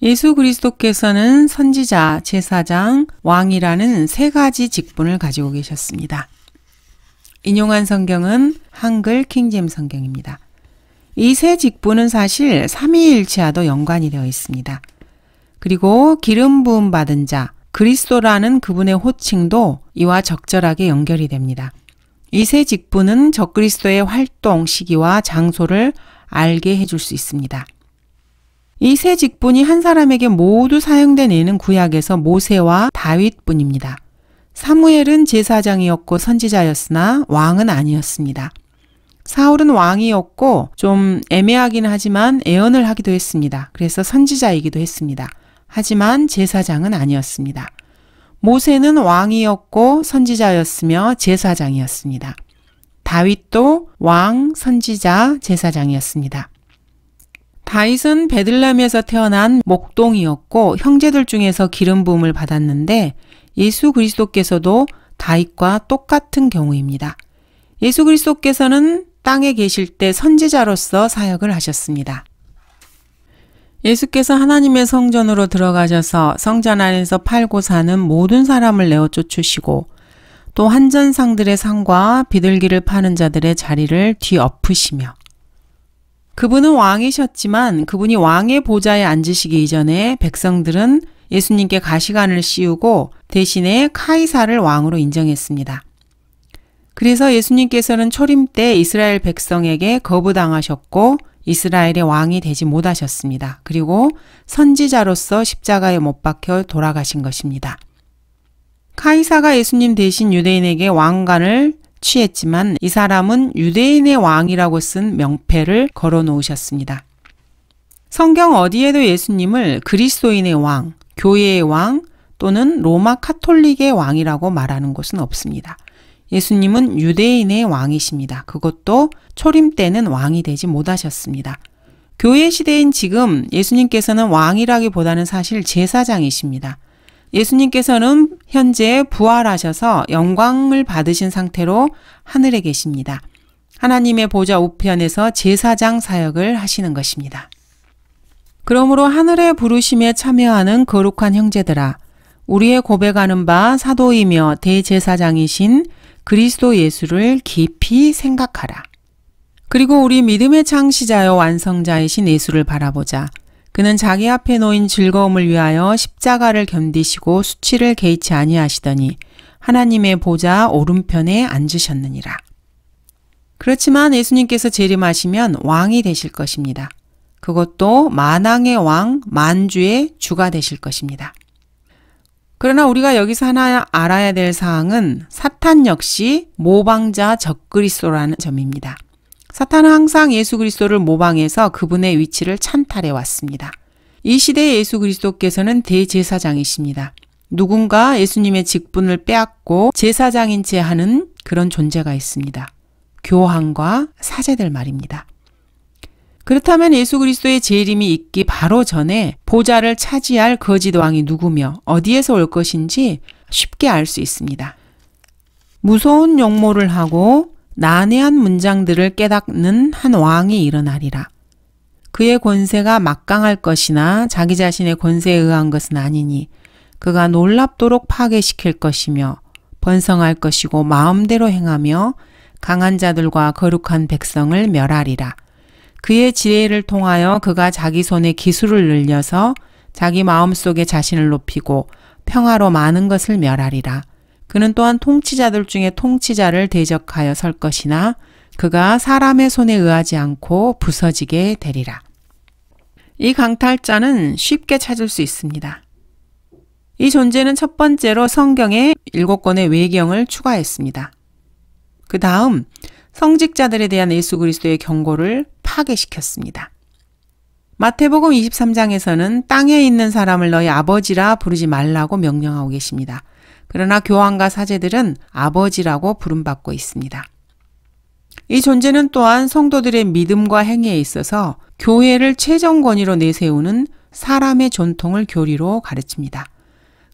예수 그리스도께서는 선지자, 제사장, 왕이라는 세 가지 직분을 가지고 계셨습니다. 인용한 성경은 한글 킹잼 성경입니다. 이 세 직분은 사실 삼위일체와도 연관이 되어 있습니다. 그리고 기름 부음 받은 자, 그리스도라는 그분의 호칭도 이와 적절하게 연결이 됩니다. 이 세 직분은 적그리스도의 활동 시기와 장소를 알게 해줄 수 있습니다. 이세 직분이 한 사람에게 모두 사용된 이는 구약에서 모세와 다윗뿐입니다. 사무엘은 제사장이었고 선지자였으나 왕은 아니었습니다. 사울은 왕이었고 좀 애매하긴 하지만 애언을 하기도 했습니다. 그래서 선지자이기도 했습니다. 하지만 제사장은 아니었습니다. 모세는 왕이었고 선지자였으며 제사장이었습니다. 다윗도 왕, 선지자, 제사장이었습니다. 다윗은 베들레헴에서 태어난 목동이었고 형제들 중에서 기름 부음을 받았는데 예수 그리스도께서도 다윗과 똑같은 경우입니다. 예수 그리스도께서는 땅에 계실 때 선지자로서 사역을 하셨습니다. 예수께서 하나님의 성전으로 들어가셔서 성전 안에서 팔고 사는 모든 사람을 내어 쫓으시고 또 한전상들의 상과 비둘기를 파는 자들의 자리를 뒤엎으시며 그분은 왕이셨지만 그분이 왕의 보좌에 앉으시기 이전에 백성들은 예수님께 가시관을 씌우고 대신에 카이사를 왕으로 인정했습니다. 그래서 예수님께서는 초림 때 이스라엘 백성에게 거부당하셨고 이스라엘의 왕이 되지 못하셨습니다. 그리고 선지자로서 십자가에 못 박혀 돌아가신 것입니다. 카이사가 예수님 대신 유대인에게 왕관을 취했지만 이 사람은 유대인의 왕이라고 쓴 명패를 걸어 놓으셨습니다. 성경 어디에도 예수님을 그리스도인의 왕, 교회의 왕 또는 로마 카톨릭의 왕이라고 말하는 것은 없습니다. 예수님은 유대인의 왕이십니다. 그것도 초림 때는 왕이 되지 못하셨습니다. 교회 시대인 지금 예수님께서는 왕이라기보다는 사실 제사장이십니다. 예수님께서는 현재 부활하셔서 영광을 받으신 상태로 하늘에 계십니다. 하나님의 보좌 우편에서 제사장 사역을 하시는 것입니다. 그러므로 하늘의 부르심에 참여하는 거룩한 형제들아, 우리의 고백하는 바 사도이며 대제사장이신 그리스도 예수를 깊이 생각하라. 그리고 우리 믿음의 창시자여 완성자이신 예수를 바라보자. 그는 자기 앞에 놓인 즐거움을 위하여 십자가를 견디시고 수치를 개의치 아니하시더니 하나님의 보좌 오른편에 앉으셨느니라. 그렇지만 예수님께서 재림하시면 왕이 되실 것입니다. 그것도 만왕의 왕, 만주의 주가 되실 것입니다. 그러나 우리가 여기서 하나 알아야 될 사항은 사탄 역시 모방자 적그리스도라는 점입니다. 사탄은 항상 예수 그리스도를 모방해서 그분의 위치를 찬탈해 왔습니다. 이 시대의 예수 그리스도께서는 대제사장이십니다. 누군가 예수님의 직분을 빼앗고 제사장인 채 하는 그런 존재가 있습니다. 교황과 사제들 말입니다. 그렇다면 예수 그리스도의 재림이 있기 바로 전에 보좌를 차지할 거짓 왕이 누구며 어디에서 올 것인지 쉽게 알 수 있습니다. 무서운 용모를 하고 난해한 문장들을 깨닫는 한 왕이 일어나리라. 그의 권세가 막강할 것이나 자기 자신의 권세에 의한 것은 아니니 그가 놀랍도록 파괴시킬 것이며 번성할 것이고 마음대로 행하며 강한 자들과 거룩한 백성을 멸하리라. 그의 지혜를 통하여 그가 자기 손에 기술을 늘려서 자기 마음속에 자신을 높이고 평화로 많은 것을 멸하리라. 그는 또한 통치자들 중에 통치자를 대적하여 설 것이나 그가 사람의 손에 의하지 않고 부서지게 되리라. 이 강탈자는 쉽게 찾을 수 있습니다. 이 존재는 첫 번째로 성경에 일곱 권의 외경을 추가했습니다. 그 다음 성직자들에 대한 예수 그리스도의 경고를 파괴시켰습니다. 마태복음 23장에서는 땅에 있는 사람을 너희 아버지라 부르지 말라고 명령하고 계십니다. 그러나 교황과 사제들은 아버지라고 부름받고 있습니다. 이 존재는 또한 성도들의 믿음과 행위에 있어서 교회를 최종 권위로 내세우는 사람의 전통을 교리로 가르칩니다.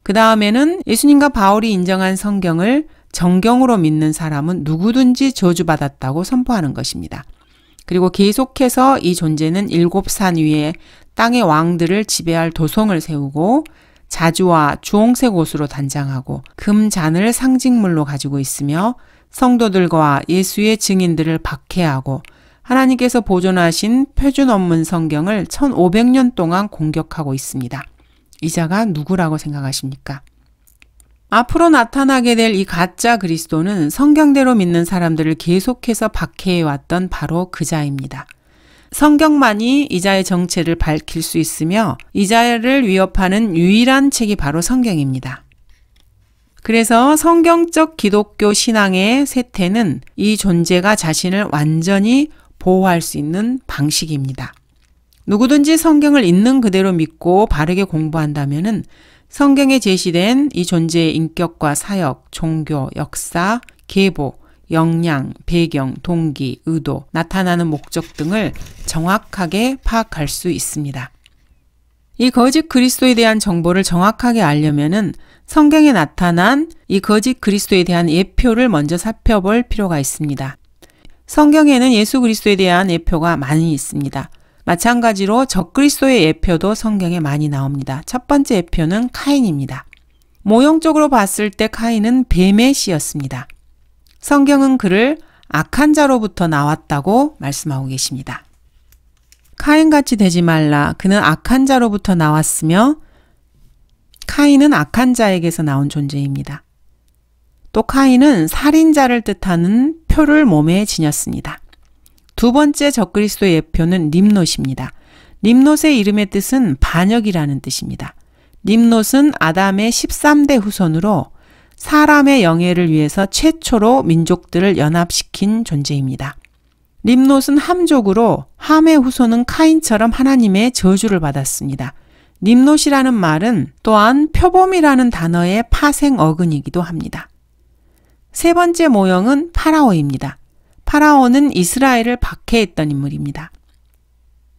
그 다음에는 예수님과 바울이 인정한 성경을 정경으로 믿는 사람은 누구든지 저주받았다고 선포하는 것입니다. 그리고 계속해서 이 존재는 일곱 산 위에 땅의 왕들을 지배할 도성을 세우고 자주와 주홍색 옷으로 단장하고 금 잔을 상징물로 가지고 있으며 성도들과 예수의 증인들을 박해하고 하나님께서 보존하신 표준 업문 성경을 1500년 동안 공격하고 있습니다. 이자가 누구라고 생각하십니까? 앞으로 나타나게 될 이 가짜 그리스도는 성경대로 믿는 사람들을 계속해서 박해해왔던 바로 그자입니다. 성경만이 이자의 정체를 밝힐 수 있으며 이자를 위협하는 유일한 책이 바로 성경입니다. 그래서 성경적 기독교 신앙의 세태는 이 존재가 자신을 완전히 보호할 수 있는 방식입니다. 누구든지 성경을 있는 그대로 믿고 바르게 공부한다면은 성경에 제시된 이 존재의 인격과 사역, 종교, 역사, 계보, 역량, 배경, 동기, 의도, 나타나는 목적 등을 정확하게 파악할 수 있습니다. 이 거짓 그리스도에 대한 정보를 정확하게 알려면은 성경에 나타난 이 거짓 그리스도에 대한 예표를 먼저 살펴볼 필요가 있습니다. 성경에는 예수 그리스도에 대한 예표가 많이 있습니다. 마찬가지로 적그리스도의 예표도 성경에 많이 나옵니다. 첫 번째 예표는 카인입니다. 모형적으로 봤을 때 카인은 뱀의 씨였습니다. 성경은 그를 악한 자로부터 나왔다고 말씀하고 계십니다. 카인같이 되지 말라. 그는 악한 자로부터 나왔으며 카인은 악한 자에게서 나온 존재입니다. 또 카인은 살인자를 뜻하는 표를 몸에 지녔습니다. 두 번째 적그리스도 예표는 림롯입니다. 림롯의 이름의 뜻은 반역이라는 뜻입니다. 림롯은 아담의 13대 후손으로 사람의 영예를 위해서 최초로 민족들을 연합시킨 존재입니다. 림롯은 함족으로 함의 후손은 카인처럼 하나님의 저주를 받았습니다. 림롯이라는 말은 또한 표범이라는 단어의 파생 어근이기도 합니다. 세 번째 모형은 파라오입니다. 파라오는 이스라엘을 박해했던 인물입니다.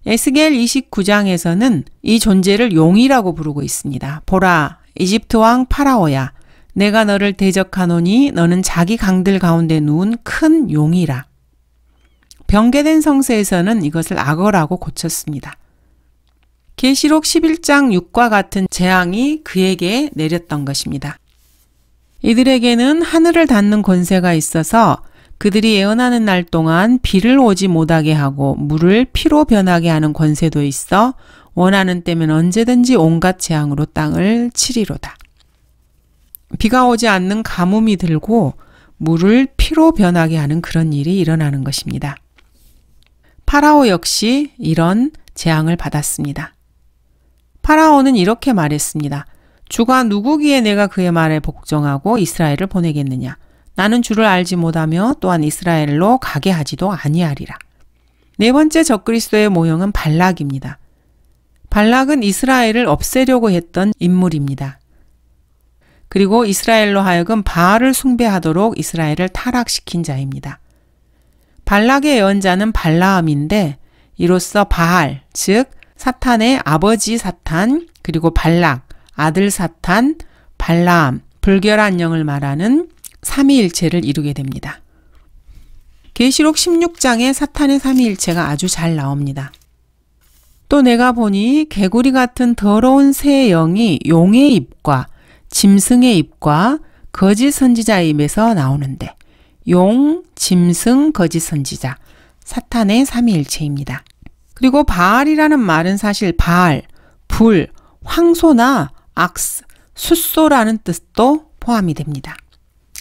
에스겔 29장에서는 이 존재를 용이라고 부르고 있습니다. 보라, 이집트 왕 파라오야. 내가 너를 대적하노니 너는 자기 강들 가운데 누운 큰 용이라. 변개된 성서에서는 이것을 악어라고 고쳤습니다. 계시록 11장 6과 같은 재앙이 그에게 내렸던 것입니다. 이들에게는 하늘을 닫는 권세가 있어서 그들이 예언하는 날 동안 비를 오지 못하게 하고 물을 피로 변하게 하는 권세도 있어 원하는 때면 언제든지 온갖 재앙으로 땅을 치리로다. 비가 오지 않는 가뭄이 들고 물을 피로 변하게 하는 그런 일이 일어나는 것입니다. 파라오 역시 이런 재앙을 받았습니다. 파라오는 이렇게 말했습니다. 주가 누구기에 내가 그의 말에 복종하고 이스라엘을 보내겠느냐? 나는 주를 알지 못하며 또한 이스라엘로 가게 하지도 아니하리라. 네 번째 적그리스도의 모형은 발락입니다. 발락은 이스라엘을 없애려고 했던 인물입니다. 그리고 이스라엘로 하여금 바알을 숭배하도록 이스라엘을 타락시킨 자입니다. 발락의 예언자는 발라함인데 이로써 바알, 즉 사탄의 아버지 사탄, 그리고 발락, 아들 사탄, 발라함, 불결한 영을 말하는 삼위일체를 이루게 됩니다. 계시록 16장에 사탄의 삼위일체가 아주 잘 나옵니다. 또 내가 보니 개구리 같은 더러운 새 영이 용의 입과 짐승의 입과 거짓 선지자의 입에서 나오는데 용, 짐승, 거짓 선지자, 사탄의 삼위일체입니다. 그리고 바알이라는 말은 사실 바알, 불, 황소나 악스, 숫소라는 뜻도 포함이 됩니다.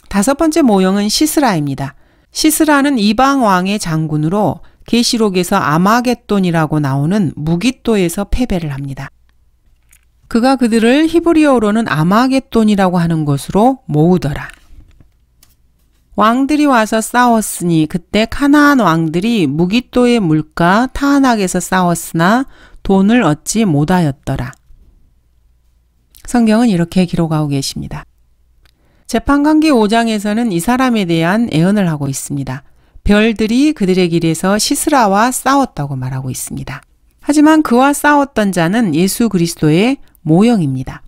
다섯 번째 모형은 시스라입니다. 시스라는 이방 왕의 장군으로 계시록에서 아마겟돈이라고 나오는 무기또에서 패배를 합니다. 그가 그들을 히브리어로는 아마겟돈이라고 하는 것으로 모으더라. 왕들이 와서 싸웠으니 그때 카나안 왕들이 무기또의 물가 타안악에서 싸웠으나 돈을 얻지 못하였더라. 성경은 이렇게 기록하고 계십니다. 재판관계 5장에서는 이 사람에 대한 애언을 하고 있습니다. 별들이 그들의 길에서 시스라와 싸웠다고 말하고 있습니다. 하지만 그와 싸웠던 자는 예수 그리스도의 모형입니다.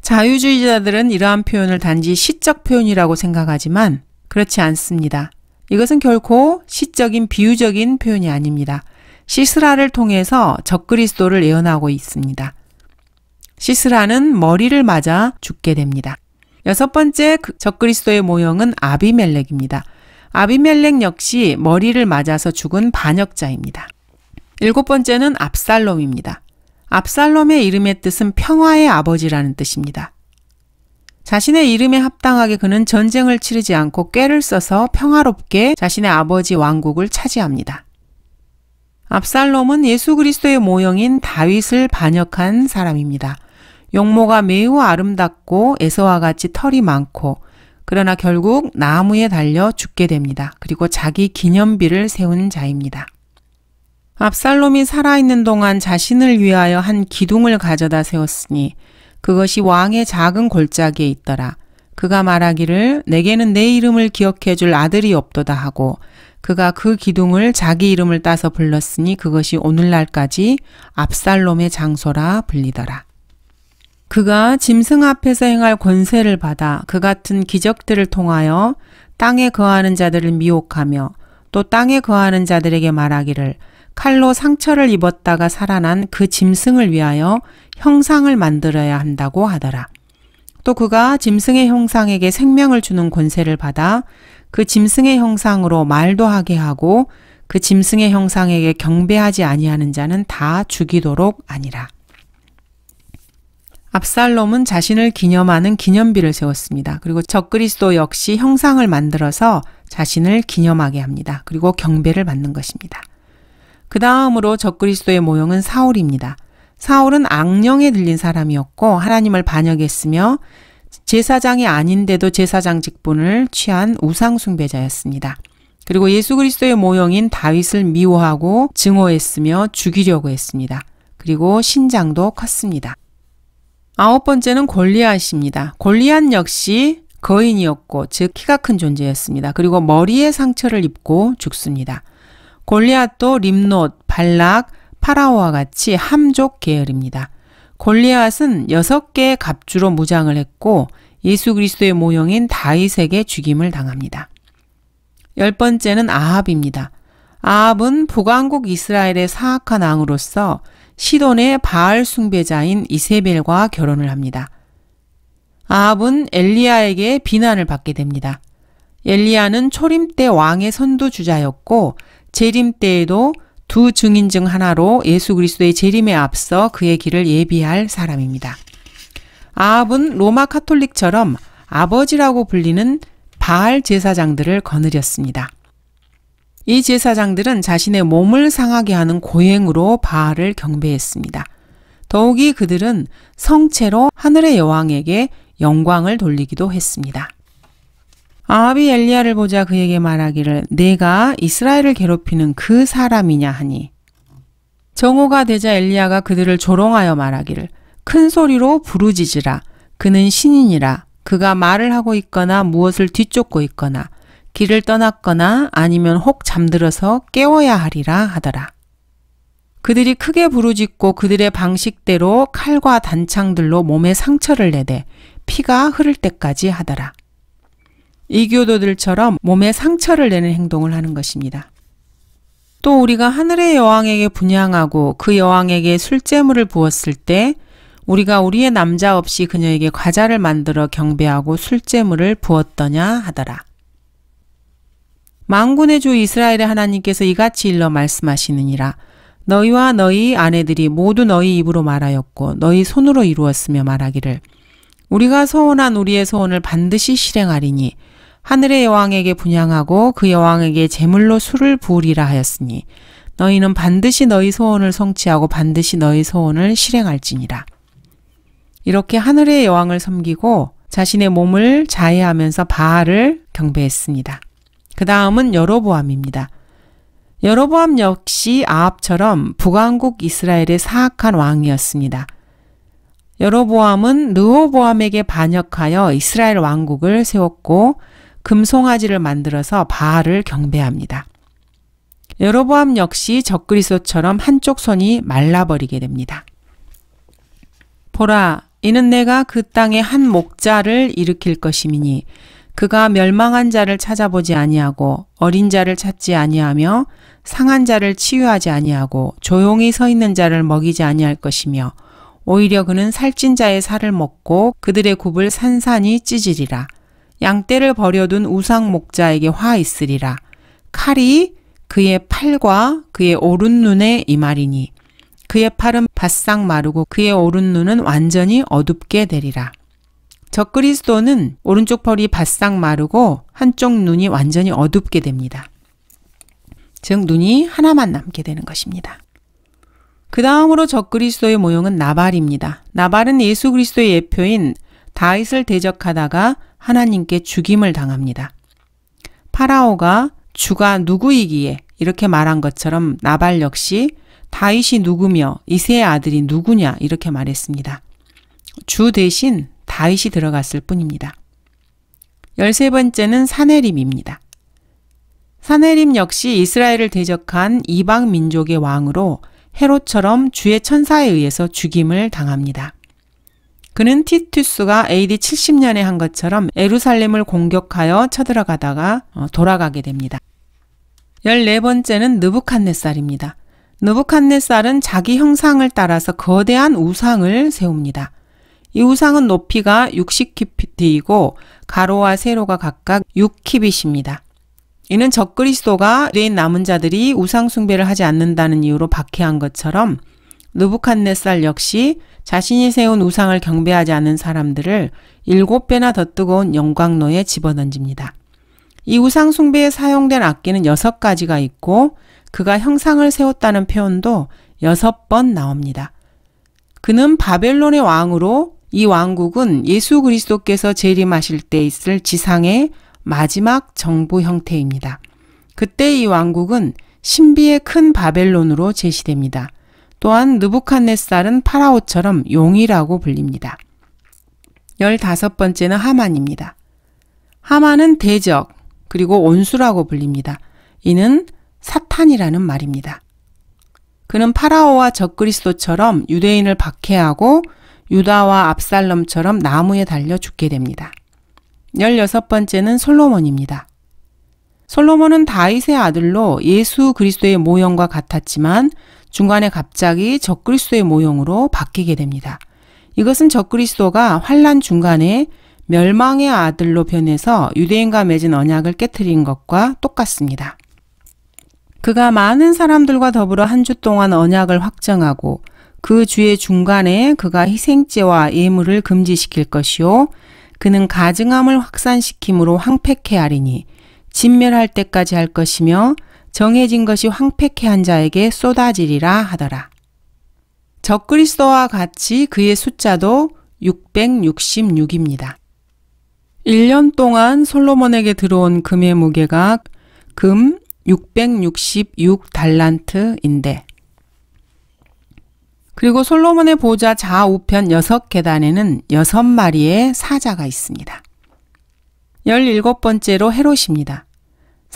자유주의자들은 이러한 표현을 단지 시적 표현이라고 생각하지만 그렇지 않습니다. 이것은 결코 시적인 비유적인 표현이 아닙니다. 시스라를 통해서 적그리스도를 예언하고 있습니다. 시스라는 머리를 맞아 죽게 됩니다. 여섯 번째 그 적그리스도의 모형은 아비멜렉입니다. 아비멜렉 역시 머리를 맞아서 죽은 반역자입니다. 일곱 번째는 압살롬입니다. 압살롬의 이름의 뜻은 평화의 아버지라는 뜻입니다. 자신의 이름에 합당하게 그는 전쟁을 치르지 않고 꾀를 써서 평화롭게 자신의 아버지 왕국을 차지합니다. 압살롬은 예수 그리스도의 모형인 다윗을 반역한 사람입니다. 용모가 매우 아름답고 에서와 같이 털이 많고 그러나 결국 나무에 달려 죽게 됩니다. 그리고 자기 기념비를 세운 자입니다. 압살롬이 살아있는 동안 자신을 위하여 한 기둥을 가져다 세웠으니 그것이 왕의 작은 골짜기에 있더라. 그가 말하기를 내게는 내 이름을 기억해 줄 아들이 없도다 하고 그가 그 기둥을 자기 이름을 따서 불렀으니 그것이 오늘날까지 압살롬의 장소라 불리더라. 그가 짐승 앞에서 행할 권세를 받아 그 같은 기적들을 통하여 땅에 거하는 자들을 미혹하며 또 땅에 거하는 자들에게 말하기를 칼로 상처를 입었다가 살아난 그 짐승을 위하여 형상을 만들어야 한다고 하더라. 또 그가 짐승의 형상에게 생명을 주는 권세를 받아 그 짐승의 형상으로 말도 하게 하고 그 짐승의 형상에게 경배하지 아니하는 자는 다 죽이도록 아니라. 압살롬은 자신을 기념하는 기념비를 세웠습니다. 그리고 적그리스도 역시 형상을 만들어서 자신을 기념하게 합니다. 그리고 경배를 받는 것입니다. 그 다음으로 적그리스도의 모형은 사울입니다. 사울은 악령에 들린 사람이었고 하나님을 반역했으며 제사장이 아닌데도 제사장 직분을 취한 우상숭배자였습니다. 그리고 예수 그리스도의 모형인 다윗을 미워하고 증오했으며 죽이려고 했습니다. 그리고 신장도 컸습니다. 아홉 번째는 골리앗입니다. 골리앗 역시 거인이었고 즉 키가 큰 존재였습니다. 그리고 머리에 상처를 입고 죽습니다. 골리앗도 림롯, 발락, 파라오와 같이 함족 계열입니다. 골리앗은 여 개의 갑주로 무장을 했고 예수 그리스도의 모형인 다윗에게 죽임을 당합니다. 열 번째는 아합입니다. 아합은 북왕국 이스라엘의 사악한 왕으로서 시돈의 바알 숭배자인 이세벨과 결혼을 합니다. 아합은 엘리야에게 비난을 받게 됩니다. 엘리야는 초림 때 왕의 선두 주자였고 재림 때에도 두 증인 중 하나로 예수 그리스도의 재림에 앞서 그의 길을 예비할 사람입니다. 아합은 로마 카톨릭처럼 아버지라고 불리는 바알 제사장들을 거느렸습니다. 이 제사장들은 자신의 몸을 상하게 하는 고행으로 바알을 경배했습니다. 더욱이 그들은 성체로 하늘의 여왕에게 영광을 돌리기도 했습니다. 아합이 엘리야를 보자 그에게 말하기를 내가 이스라엘을 괴롭히는 그 사람이냐 하니 정오가 되자 엘리야가 그들을 조롱하여 말하기를 큰 소리로 부르짖으라 그는 신인이라 그가 말을 하고 있거나 무엇을 뒤쫓고 있거나 길을 떠났거나 아니면 혹 잠들어서 깨워야 하리라 하더라 그들이 크게 부르짖고 그들의 방식대로 칼과 단창들로 몸에 상처를 내되 피가 흐를 때까지 하더라 이교도들처럼 몸에 상처를 내는 행동을 하는 것입니다. 또 우리가 하늘의 여왕에게 분양하고 그 여왕에게 술재물을 부었을 때 우리가 우리의 남자 없이 그녀에게 과자를 만들어 경배하고 술재물을 부었더냐 하더라. 망군의 주 이스라엘의 하나님께서 이같이 일러 말씀하시느니라. 너희와 너희 아내들이 모두 너희 입으로 말하였고 너희 손으로 이루었으며 말하기를 우리가 서원한 우리의 소원을 반드시 실행하리니 하늘의 여왕에게 분양하고 그 여왕에게 제물로 술을 부으리라 하였으니 너희는 반드시 너희 소원을 성취하고 반드시 너희 소원을 실행할지니라. 이렇게 하늘의 여왕을 섬기고 자신의 몸을 자해하면서 바알을 경배했습니다. 그 다음은 여로보암입니다. 여로보암 역시 아합처럼 북왕국 이스라엘의 사악한 왕이었습니다. 여로보암은 르호보암에게 반역하여 이스라엘 왕국을 세웠고 금송아지를 만들어서 바알을 경배합니다. 여로보암 역시 적그리소처럼 한쪽 손이 말라버리게 됩니다. 보라, 이는 내가 그 땅에 한 목자를 일으킬 것이니 그가 멸망한 자를 찾아보지 아니하고 어린 자를 찾지 아니하며 상한 자를 치유하지 아니하고 조용히 서 있는 자를 먹이지 아니할 것이며 오히려 그는 살찐 자의 살을 먹고 그들의 굽을 산산이 찢으리라. 양떼를 버려둔 우상 목자에게 화 있으리라. 칼이 그의 팔과 그의 오른 눈에 이말이니 그의 팔은 바싹 마르고 그의 오른 눈은 완전히 어둡게 되리라. 적그리스도는 오른쪽 펄이 바싹 마르고 한쪽 눈이 완전히 어둡게 됩니다. 즉 눈이 하나만 남게 되는 것입니다. 그 다음으로 적그리스도의 모형은 나발입니다. 나발은 예수 그리스도의 예표인 다윗을 대적하다가 하나님께 죽임을 당합니다. 파라오가 주가 누구이기에 이렇게 말한 것처럼 나발 역시 다윗이 누구며 이세의 아들이 누구냐 이렇게 말했습니다. 주 대신 다윗이 들어갔을 뿐입니다. 열세 번째는 사내림입니다. 사내림 역시 이스라엘을 대적한 이방 민족의 왕으로 헤롯처럼 주의 천사에 의해서 죽임을 당합니다. 그는 티투스가 AD 70년에 한 것처럼 에루살렘을 공격하여 쳐들어가다가 어, 돌아가게 됩니다. 14번째는 느부칸네살입니다. 느부칸네살은 자기 형상을 따라서 거대한 우상을 세웁니다. 이 우상은 높이가 60키피트이고 가로와 세로가 각각 6키비입니다 이는 적그리스도가 유인 남은 자들이 우상 숭배를 하지 않는다는 이유로 박해한 것처럼 느부칸네살 역시 자신이 세운 우상을 경배하지 않은 사람들을 일곱 배나 더 뜨거운 영광로에 집어던집니다. 이 우상 숭배에 사용된 악기는 여섯 가지가 있고 그가 형상을 세웠다는 표현도 여섯 번 나옵니다. 그는 바벨론의 왕으로 이 왕국은 예수 그리스도께서 재림하실 때 있을 지상의 마지막 정부 형태입니다. 그때 이 왕국은 신비의 큰 바벨론으로 제시됩니다. 또한 느부칸네살은 파라오처럼 용이라고 불립니다. 열다섯 번째는 하만입니다. 하만은 대적 그리고 온수라고 불립니다. 이는 사탄이라는 말입니다. 그는 파라오와 적그리스도처럼 유대인을 박해하고 유다와 압살럼처럼 나무에 달려 죽게 됩니다. 열여섯 번째는 솔로몬입니다. 솔로몬은 다윗의 아들로 예수 그리스도의 모형과 같았지만 중간에 갑자기 적그리스도의 모형으로 바뀌게 됩니다. 이것은 적그리스도가 환란 중간에 멸망의 아들로 변해서 유대인과 맺은 언약을 깨뜨린 것과 똑같습니다. 그가 많은 사람들과 더불어 한 주 동안 언약을 확정하고 그 주의 중간에 그가 희생제와 예물을 금지시킬 것이요 그는 가증함을 확산시킴으로 황폐케 하리니 진멸할 때까지 할 것이며 정해진 것이 황폐케한 자에게 쏟아지리라 하더라. 적그리스도와 같이 그의 숫자도 666입니다. 1년 동안 솔로몬에게 들어온 금의 무게가 금 666달란트인데 그리고 솔로몬의 보좌 좌우편 6계단에는 6마리의 사자가 있습니다. 17번째로 헤롯입니다.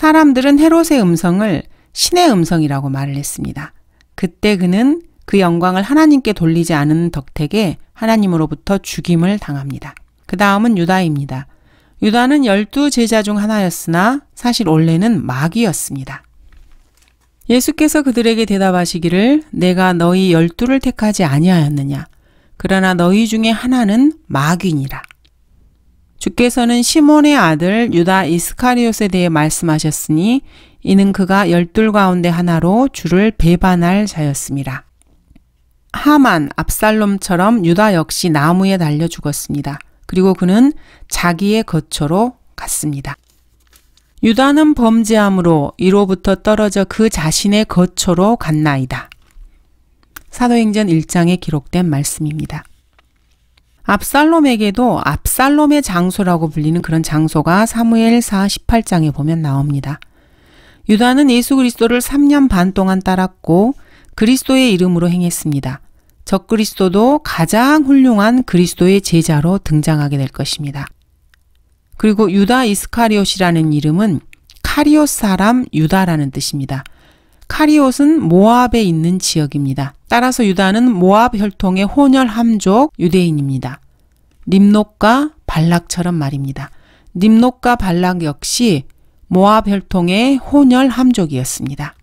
사람들은 헤롯의 음성을 신의 음성이라고 말을 했습니다. 그때 그는 그 영광을 하나님께 돌리지 않은 덕택에 하나님으로부터 죽임을 당합니다. 그 다음은 유다입니다. 유다는 열두 제자 중 하나였으나 사실 원래는 마귀였습니다. 예수께서 그들에게 대답하시기를 내가 너희 열두를 택하지 아니하였느냐. 그러나 너희 중에 하나는 마귀니라. 주께서는 시몬의 아들 유다 이스카리옷에 대해 말씀하셨으니 이는 그가 열둘 가운데 하나로 주를 배반할 자였습니다. 하만, 압살롬처럼 유다 역시 나무에 달려 죽었습니다. 그리고 그는 자기의 거처로 갔습니다. 유다는 범죄함으로 이로부터 떨어져 그 자신의 거처로 갔나이다. 사도행전 1장에 기록된 말씀입니다. 압살롬에게도 압살롬의 장소라고 불리는 그런 장소가 사무엘사 18장에 보면 나옵니다. 유다는 예수 그리스도를 3년 반 동안 따랐고 그리스도의 이름으로 행했습니다. 적그리스도도 가장 훌륭한 그리스도의 제자로 등장하게 될 것입니다. 그리고 유다 이스카리옷이라는 이름은 카리오 사람 유다라는 뜻입니다. 카리옷은 모압에 있는 지역입니다. 따라서 유다는 모압 혈통의 혼혈 함족 유대인입니다. 림록과 발락처럼 말입니다. 림록과 발락 역시 모압 혈통의 혼혈 함족이었습니다.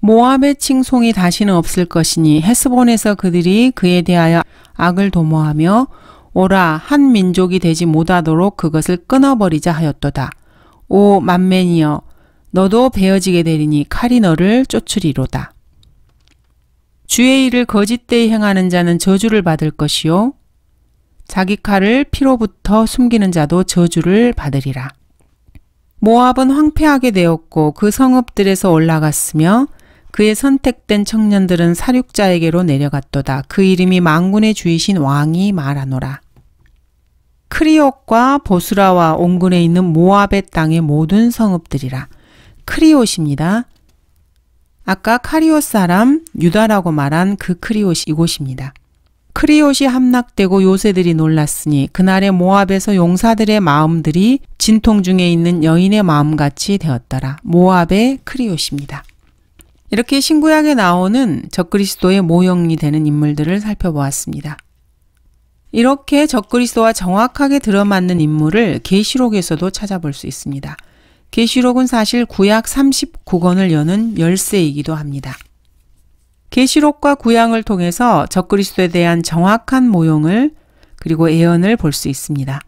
모압의 칭송이 다시는 없을 것이니 헤스본에서 그들이 그에 대하여 악을 도모하며 오라 한 민족이 되지 못하도록 그것을 끊어버리자 하였도다. 오 만맨이여 너도 베어지게 되리니 칼이 너를 쫓으리로다. 주의 일을 거짓되이 행하는 자는 저주를 받을 것이요. 자기 칼을 피로부터 숨기는 자도 저주를 받으리라. 모압은 황폐하게 되었고 그 성읍들에서 올라갔으며 그의 선택된 청년들은 사륙자에게로 내려갔도다. 그 이름이 망군의 주이신 왕이 말하노라. 크리옥과 보수라와 온군에 있는 모압의 땅의 모든 성읍들이라. 크리옷입니다. 아까 카리옷 사람 유다라고 말한 그 크리옷이 이곳입니다. 크리옷이 함락되고 요새들이 놀랐으니 그날의 모압에서 용사들의 마음들이 진통 중에 있는 여인의 마음같이 되었더라. 모압의 크리옷입니다. 이렇게 신구약에 나오는 적그리스도의 모형이 되는 인물들을 살펴보았습니다. 이렇게 적그리스도와 정확하게 들어맞는 인물을 계시록에서도 찾아볼 수 있습니다. 계시록은 사실 구약 39권을 여는 열쇠이기도 합니다. 계시록과 구약을 통해서 적그리스도에 대한 정확한 모형을 그리고 예언을 볼 수 있습니다.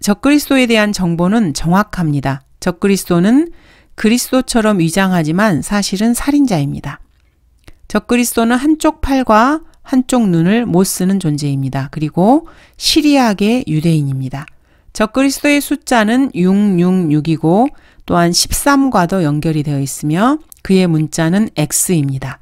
적그리스도에 대한 정보는 정확합니다. 적그리스도는 그리스도처럼 위장하지만 사실은 살인자입니다. 적그리스도는 한쪽 팔과 한쪽 눈을 못 쓰는 존재입니다. 그리고 시리하게 유대인입니다. 적그리스도의 숫자는 666이고 또한 13과도 연결이 되어 있으며 그의 문자는 X입니다.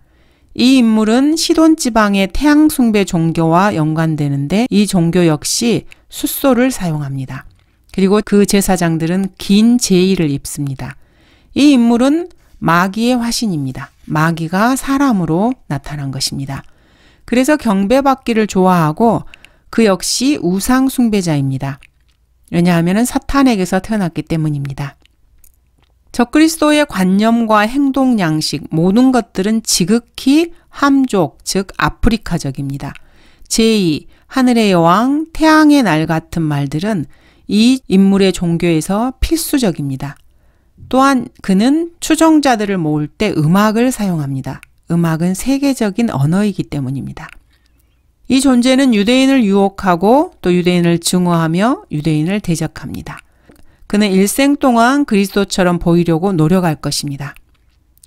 이 인물은 시돈 지방의 태양 숭배 종교와 연관되는데 이 종교 역시 숫소를 사용합니다. 그리고 그 제사장들은 긴 제의를 입습니다. 이 인물은 마귀의 화신입니다. 마귀가 사람으로 나타난 것입니다. 그래서 경배받기를 좋아하고 그 역시 우상 숭배자입니다. 왜냐하면 사탄에게서 태어났기 때문입니다. 적그리스도의 관념과 행동 양식 모든 것들은 지극히 함족 즉 아프리카적입니다. 제2 하늘의 여왕 태양의 날 같은 말들은 이 인물의 종교에서 필수적입니다. 또한 그는 추종자들을 모을 때 음악을 사용합니다. 음악은 세계적인 언어이기 때문입니다. 이 존재는 유대인을 유혹하고 또 유대인을 증오하며 유대인을 대적합니다. 그는 일생 동안 그리스도처럼 보이려고 노력할 것입니다.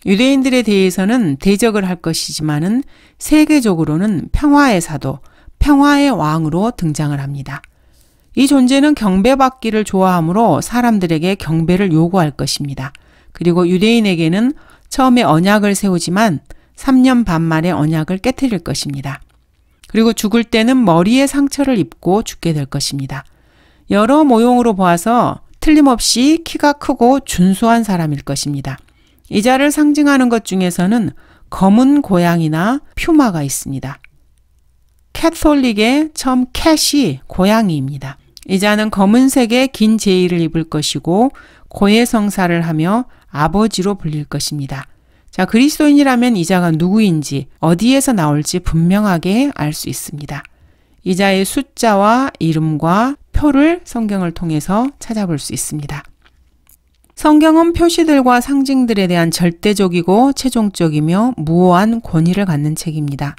유대인들에 대해서는 대적을 할 것이지만은 세계적으로는 평화의 사도, 평화의 왕으로 등장을 합니다. 이 존재는 경배받기를 좋아하므로 사람들에게 경배를 요구할 것입니다. 그리고 유대인에게는 처음에 언약을 세우지만 3년 반 만에 언약을 깨뜨릴 것입니다. 그리고 죽을 때는 머리에 상처를 입고 죽게 될 것입니다. 여러 모형으로 보아서 틀림없이 키가 크고 준수한 사람일 것입니다. 이자를 상징하는 것 중에서는 검은 고양이나 퓨마가 있습니다. 캐톨릭의 처음 캣이 고양이입니다. 이자는 검은색의 긴 제의를 입을 것이고 고해성사를 하며 아버지로 불릴 것입니다. 자, 그리스도인이라면 이자가 누구인지 어디에서 나올지 분명하게 알 수 있습니다. 이자의 숫자와 이름과 표를 성경을 통해서 찾아볼 수 있습니다. 성경은 표시들과 상징들에 대한 절대적이고 최종적이며 무오한 권위를 갖는 책입니다.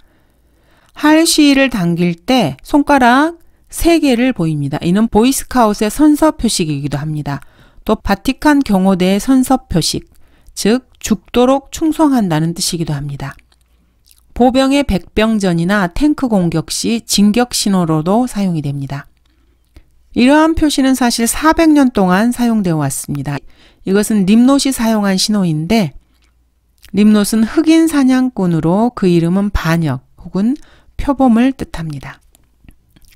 할 시위를 당길 때 손가락 3개를 보입니다. 이는 보이스카웃의 선서 표식이기도 합니다. 또 바티칸 경호대의 선서 표식, 즉 죽도록 충성한다는 뜻이기도 합니다. 보병의 백병전이나 탱크 공격 시 진격 신호로도 사용이 됩니다. 이러한 표시는 사실 400년 동안 사용되어 왔습니다. 이것은 림롯이 사용한 신호인데 림롯은 흑인 사냥꾼으로 그 이름은 반역 혹은 표범을 뜻합니다.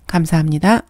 감사합니다.